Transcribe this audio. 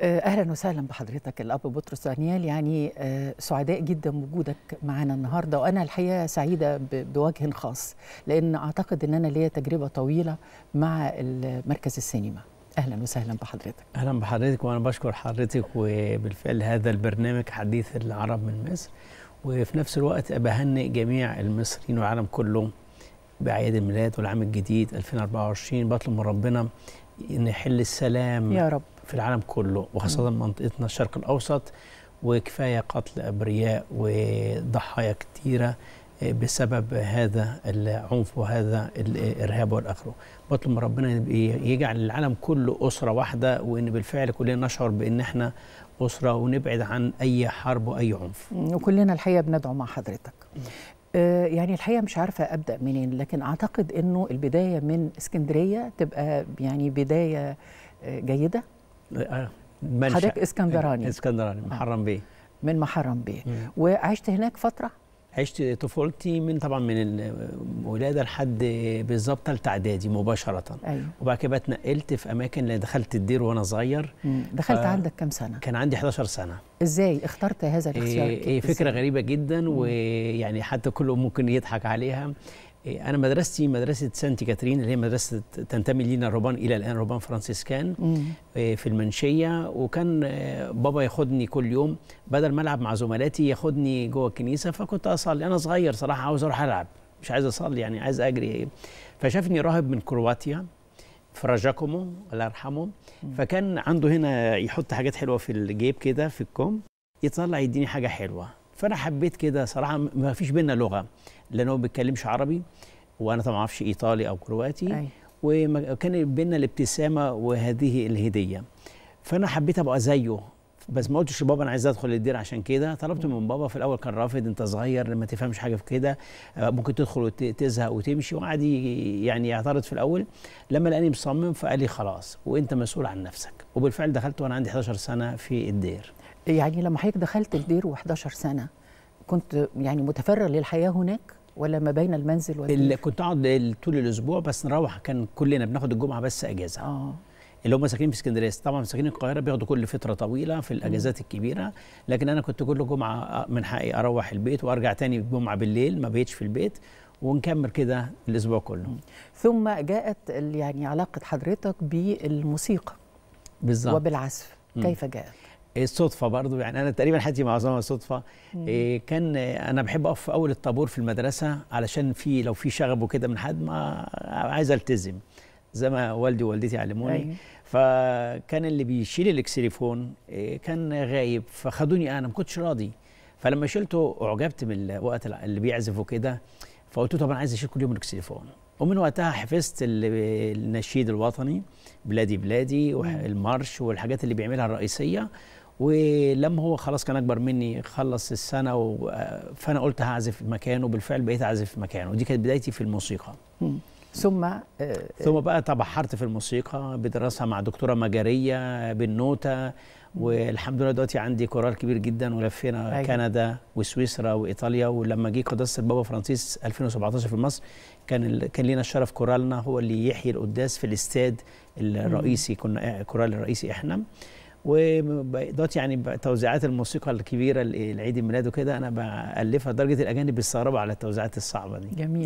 اهلا وسهلا بحضرتك الاب بطرس دانيال يعني آه، سعداء جدا بوجودك معانا النهارده وانا الحقيقه سعيده بوجه خاص لان اعتقد ان انا ليا تجربه طويله مع مركز السينما اهلا وسهلا بحضرتك اهلا بحضرتك وانا بشكر حضرتك وبالفعل هذا البرنامج حديث العرب من مصر وفي نفس الوقت ابهنئ جميع المصريين والعالم كله باعياد الميلاد والعام الجديد 2024 بطلب من ربنا ان يحل السلام يا رب في العالم كله وخاصة منطقتنا الشرق الأوسط وكفاية قتل أبرياء وضحايا كثيرة آه، بسبب هذا العنف وهذا آه، الارهاب والاخره بطلب من ربنا يجعل العالم كله اسره واحده وان بالفعل كلنا نشعر بان احنا اسره ونبعد عن اي حرب واي عنف وكلنا الحقيقه بندعو مع حضرتك آه، يعني الحقيقه مش عارفه ابدا منين لكن اعتقد انه البدايه من اسكندريه تبقى يعني بدايه جيده منشأ حضرتك اسكندراني اسكندراني آه. محرم بيه من محرم بيه وعشت هناك فتره عشت طفولتي من طبعا من الولاده لحد بالظبط ثالثه اعدادي مباشره أيوه. وبعد كده اتنقلت في اماكن اللي دخلت الدير وانا صغير دخلت ف... عندك كام سنه كان عندي 11 سنه ازاي اخترت هذا الاختيار إيه, إيه، فكره غريبه جدا ويعني حتى كله ممكن يضحك عليها إيه، انا مدرستي مدرسه سانت كاترين اللي هي مدرسه تنتمي لينا روبان الى الان روبان فرانسيسكان إيه، في المنشيه وكان إيه، بابا ياخدني كل يوم بدل ما العب مع زملاتي ياخدني جوه الكنيسه فكنت اصلي انا صغير صراحه عاوز اروح العب مش عايز اصلي يعني عايز اجري فشافني راهب من كرواتيا فراجاكومو الله يرحمه فكان عنده هنا يحط حاجات حلوه في الجيب كده في الكم يطلع يديني حاجه حلوه فانا حبيت كده صراحه ما فيش بينا لغه لانه ما بيتكلمش عربي وانا طبعا ما اعرفش ايطالي او كرواتي وكان بينا الابتسامه وهذه الهديه فانا حبيت ابقى زيه بس ما قلتش لبابا انا عايز ادخل الدير عشان كده طلبت من بابا في الاول كان رافض انت صغير ما تفهمش حاجه في كده آه، ممكن تدخل وتزهق وتمشي وقعد يعني يعترض في الاول لما لقاني مصمم فقال لي خلاص وانت مسؤول عن نفسك وبالفعل دخلت وانا عندي 11 سنه في الدير يعني لما حضرتك دخلت الدير و11 سنه كنت يعني متفرغ للحياه هناك ولا ما بين المنزل والدير؟ كنت اقعد طول الاسبوع بس نروح كان كلنا بناخد الجمعه بس اجازه اه اللي هم ساكنين في اسكندريه طبعا ساكنين القاهره بياخدوا كل فتره طويله في الاجازات الكبيره لكن انا كنت كل جمعه من حقي اروح البيت وارجع تاني الجمعه بالليل ما بقيتش في البيت ونكمل كده الاسبوع كله ثم جاءت يعني علاقه حضرتك بالموسيقى بالظبط وبالعزف كيف جاءت الصدفه برضو يعني انا تقريبا حياتي معظمها صدفه إيه كان انا بحب اقف في اول الطابور في المدرسه علشان في لو في شغب وكده من حد ما عايز التزم زي ما والدي ووالدتي علموني أيه. فكان اللي بيشيل الاكسليفون إيه كان غايب فخدوني انا ما كنتش راضي فلما شلته اعجبت وقت اللي بيعزف وكده فقلت له طب انا عايز اشيل كل يوم الاكسليفون ومن وقتها حفظت النشيد الوطني بلادي بلادي والمارش والحاجات اللي بيعملها الرئيسيه ولما هو خلاص كان اكبر مني خلص السنه و... آه، فانا قلت هعزف مكانه بالفعل بقيت اعزف مكانه ودي كانت بدايتي في الموسيقى ثم آه، ثم بقى تبحرت في الموسيقى بدراسه مع دكتوره مجاريه بالنوته والحمد لله دلوقتي عندي كورال كبير جدا ولفينا أيوة. كندا وسويسرا وايطاليا ولما جه قداسه البابا فرانسيس 2017 في مصر كان ال... كان لينا الشرف كورالنا هو اللي يحيي القداس في الاستاد الرئيسي كنا آه، كورال الرئيسي احنا ودوت يعني توزيعات الموسيقى الكبيرة لعيد الميلاد وكده أنا بألفها درجة الأجانب بيستغربوا على التوزيعات الصعبة دي جميل